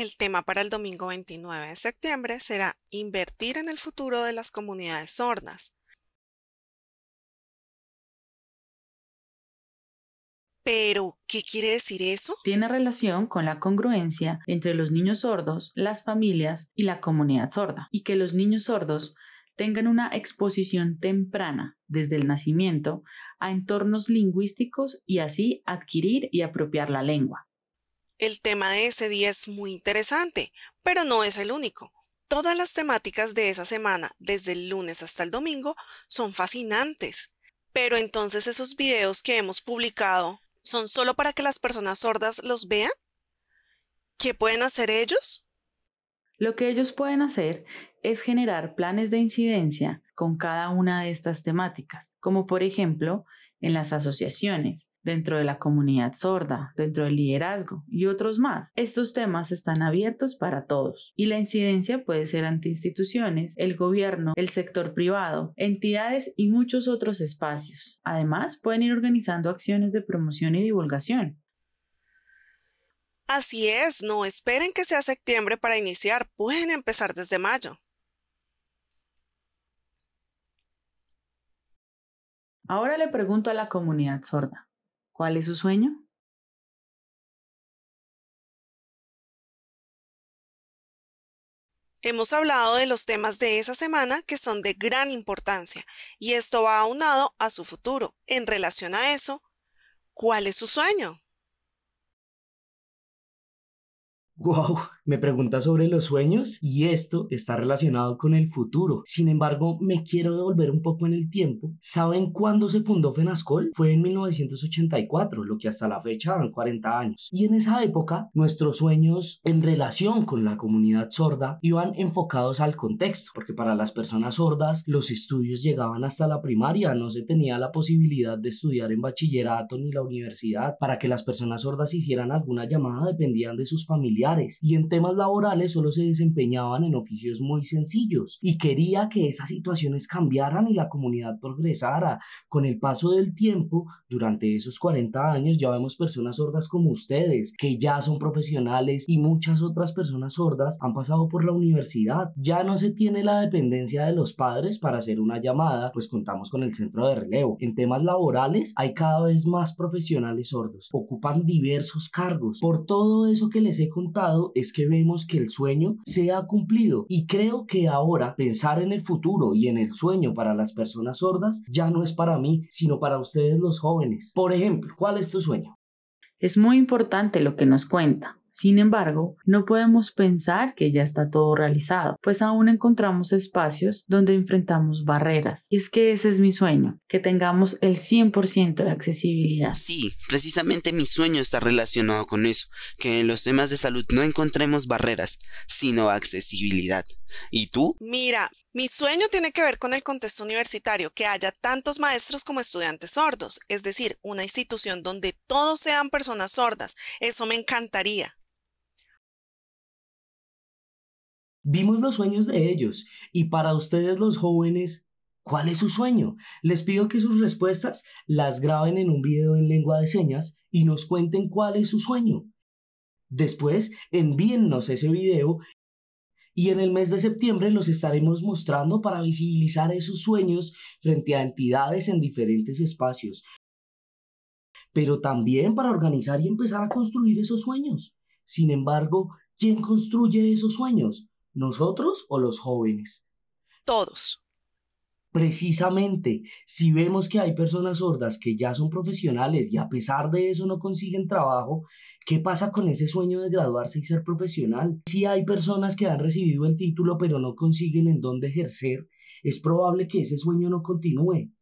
El tema para el domingo 29 de septiembre será Invertir en el futuro de las comunidades sordas. Pero, ¿qué quiere decir eso? Tiene relación con la congruencia entre los niños sordos, las familias y la comunidad sorda, y que los niños sordos tengan una exposición temprana desde el nacimiento a entornos lingüísticos y así adquirir y apropiar la lengua. El tema de ese día es muy interesante, pero no es el único. Todas las temáticas de esa semana, desde el lunes hasta el domingo, son fascinantes. Pero entonces esos videos que hemos publicado son solo para que las personas sordas los vean? ¿Qué pueden hacer ellos? Lo que ellos pueden hacer es generar planes de incidencia con cada una de estas temáticas, como por ejemplo en las asociaciones, dentro de la comunidad sorda, dentro del liderazgo y otros más. Estos temas están abiertos para todos y la incidencia puede ser ante instituciones, el gobierno, el sector privado, entidades y muchos otros espacios. Además, pueden ir organizando acciones de promoción y divulgación. Así es, no esperen que sea septiembre para iniciar, pueden empezar desde mayo. Ahora le pregunto a la comunidad sorda, ¿Cuál es su sueño? Hemos hablado de los temas de esa semana que son de gran importancia y esto va aunado a su futuro. En relación a eso, ¿cuál es su sueño? Wow, me pregunta sobre los sueños y esto está relacionado con el futuro. Sin embargo, me quiero devolver un poco en el tiempo. ¿Saben cuándo se fundó Fenascol? Fue en 1984, lo que hasta la fecha dan 40 años. Y en esa época, nuestros sueños en relación con la comunidad sorda iban enfocados al contexto, porque para las personas sordas los estudios llegaban hasta la primaria, no se tenía la posibilidad de estudiar en bachillerato ni la universidad. Para que las personas sordas hicieran alguna llamada dependían de sus familiares. Y en laborales solo se desempeñaban en oficios muy sencillos y quería que esas situaciones cambiaran y la comunidad progresara. Con el paso del tiempo, durante esos 40 años ya vemos personas sordas como ustedes, que ya son profesionales y muchas otras personas sordas han pasado por la universidad. Ya no se tiene la dependencia de los padres para hacer una llamada, pues contamos con el centro de relevo. En temas laborales hay cada vez más profesionales sordos, ocupan diversos cargos. Por todo eso que les he contado es que vemos que el sueño se ha cumplido y creo que ahora pensar en el futuro y en el sueño para las personas sordas ya no es para mí, sino para ustedes los jóvenes. Por ejemplo, ¿cuál es tu sueño? Es muy importante lo que nos cuenta. Sin embargo, no podemos pensar que ya está todo realizado, pues aún encontramos espacios donde enfrentamos barreras. Y es que ese es mi sueño, que tengamos el 100% de accesibilidad. Sí, precisamente mi sueño está relacionado con eso, que en los temas de salud no encontremos barreras, sino accesibilidad. ¿Y tú? Mira, mi sueño tiene que ver con el contexto universitario, que haya tantos maestros como estudiantes sordos, es decir, una institución donde todos sean personas sordas. Eso me encantaría. Vimos los sueños de ellos y para ustedes los jóvenes, ¿cuál es su sueño? Les pido que sus respuestas las graben en un video en lengua de señas y nos cuenten cuál es su sueño. Después, envíennos ese video y en el mes de septiembre los estaremos mostrando para visibilizar esos sueños frente a entidades en diferentes espacios, pero también para organizar y empezar a construir esos sueños. Sin embargo, ¿quién construye esos sueños? ¿Nosotros o los jóvenes? Todos. Precisamente, si vemos que hay personas sordas que ya son profesionales y a pesar de eso no consiguen trabajo, ¿qué pasa con ese sueño de graduarse y ser profesional? Si hay personas que han recibido el título pero no consiguen en dónde ejercer, es probable que ese sueño no continúe.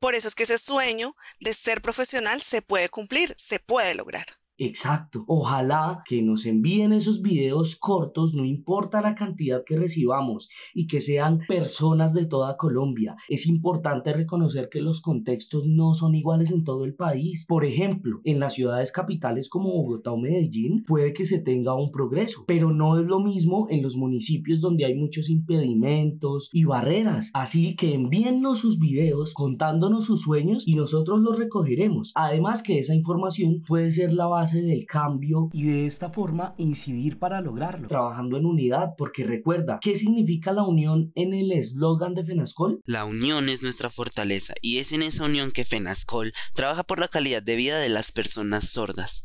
Por eso es que ese sueño de ser profesional se puede cumplir, se puede lograr. Exacto. Ojalá que nos envíen esos videos cortos, no importa la cantidad que recibamos, y que sean personas de toda Colombia. Es importante reconocer que los contextos no son iguales en todo el país. Por ejemplo, en las ciudades capitales como Bogotá o Medellín puede que se tenga un progreso, pero no es lo mismo en los municipios donde hay muchos impedimentos y barreras. Así que envíennos sus videos contándonos sus sueños y nosotros los recogeremos. Además que esa información puede ser la base del cambio y de esta forma incidir para lograrlo, trabajando en unidad, porque recuerda, ¿qué significa la unión en el eslogan de FENASCOL? La unión es nuestra fortaleza y es en esa unión que FENASCOL trabaja por la calidad de vida de las personas sordas.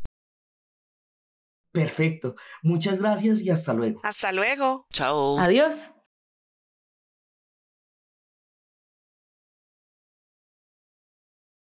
Perfecto, muchas gracias y hasta luego. Hasta luego. Chao. Adiós.